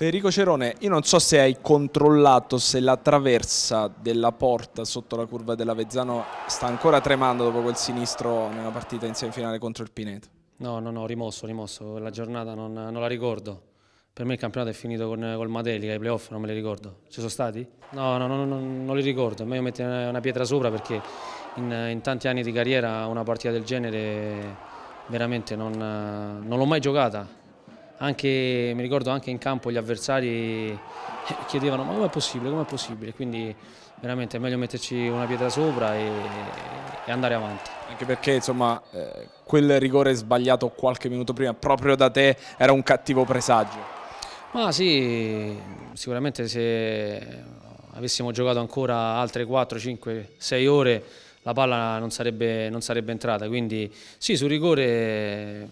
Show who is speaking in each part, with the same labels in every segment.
Speaker 1: Federico Cerone, io non so se hai controllato se la traversa della porta sotto la curva della Vezzano sta ancora tremando dopo quel sinistro nella partita in semifinale contro
Speaker 2: il Pineto. No, no, no, rimosso, rimosso, la giornata non, non la ricordo. Per me il campionato è finito con, col Madelica, i playoff non me li ricordo. Ci sono stati? No, no, no, no non li ricordo, è meglio mettere una pietra sopra perché in, in tanti anni di carriera una partita del genere veramente non, non l'ho mai giocata anche, mi ricordo anche in campo gli avversari eh, chiedevano ma com'è possibile, com'è possibile, quindi veramente è meglio
Speaker 1: metterci una pietra sopra e, e andare avanti. Anche perché insomma eh, quel rigore sbagliato qualche minuto prima proprio da te era un cattivo presagio.
Speaker 2: Ma sì, sicuramente se avessimo giocato ancora altre 4, 5, 6 ore la palla non sarebbe, non sarebbe entrata, quindi sì sul rigore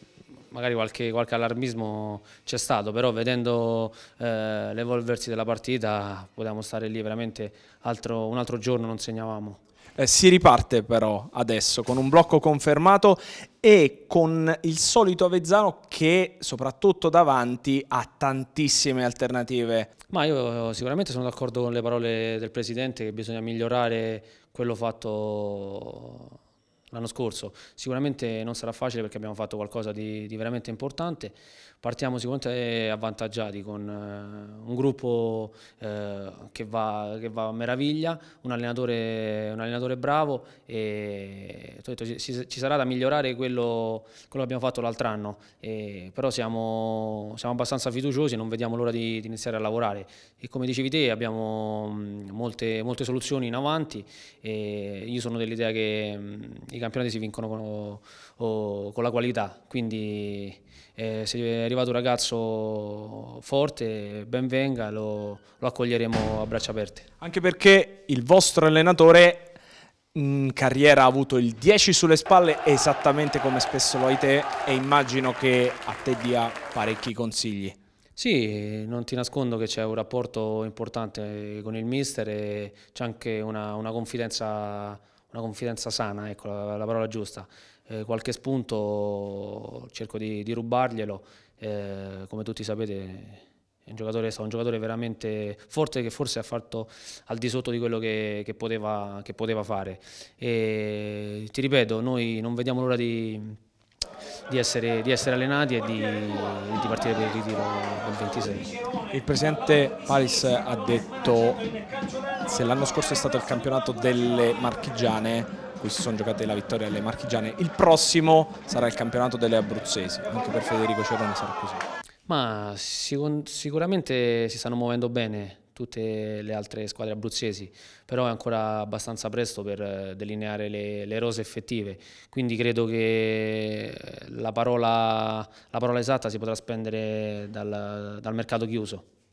Speaker 2: magari qualche, qualche allarmismo c'è stato, però vedendo eh, l'evolversi della partita potevamo stare lì veramente altro, un altro giorno, non
Speaker 1: segnavamo. Eh, si riparte però adesso con un blocco confermato e con il solito Avezzano che soprattutto davanti ha tantissime alternative.
Speaker 2: Ma io sicuramente sono d'accordo con le parole del Presidente che bisogna migliorare quello fatto l'anno scorso. Sicuramente non sarà facile perché abbiamo fatto qualcosa di, di veramente importante. Partiamo sicuramente eh, avvantaggiati con eh, un gruppo eh, che, va, che, va, a meraviglia, un allenatore, un allenatore bravo e detto, ci, ci, sarà da migliorare quello, quello che abbiamo fatto l'altro anno, e, però siamo, siamo, abbastanza fiduciosi e non vediamo l'ora di, di, iniziare a lavorare. E come dicevi te abbiamo mm, molte, molte soluzioni in avanti e io sono dell'idea che mh, mm, i campionati si vincono con, o, con la qualità, quindi eh, se è arrivato un ragazzo forte,
Speaker 1: ben venga, lo, lo accoglieremo a braccia aperte. Anche perché il vostro allenatore in carriera ha avuto il 10 sulle spalle esattamente come spesso lo hai te e immagino che a te dia parecchi consigli. Sì, non
Speaker 2: ti nascondo che c'è un rapporto importante con il mister e c'è anche una, una confidenza una confidenza sana, ecco la, la parola giusta. Eh, qualche spunto cerco di, di rubarglielo, eh, come tutti sapete è un giocatore, un giocatore veramente forte che forse ha fatto al di sotto di quello che, che, poteva, che poteva, fare. E, ti ripeto, noi non vediamo l'ora di di essere, di essere, allenati e di, di, partire per il ritiro del 26.
Speaker 1: Il presidente Paris ha detto se l'anno scorso è stato il campionato delle marchigiane cui si sono giocate la vittoria alle marchigiane, il prossimo sarà il campionato delle abruzzesi, anche per Federico Cerone sarà così. Ma sicuramente
Speaker 2: si stanno muovendo bene tutte le altre squadre abruzzesi, però è ancora abbastanza presto per eh, delineare le, le rose effettive, quindi credo che eh, la parola, la parola, esatta si potrà spendere dal, dal mercato chiuso.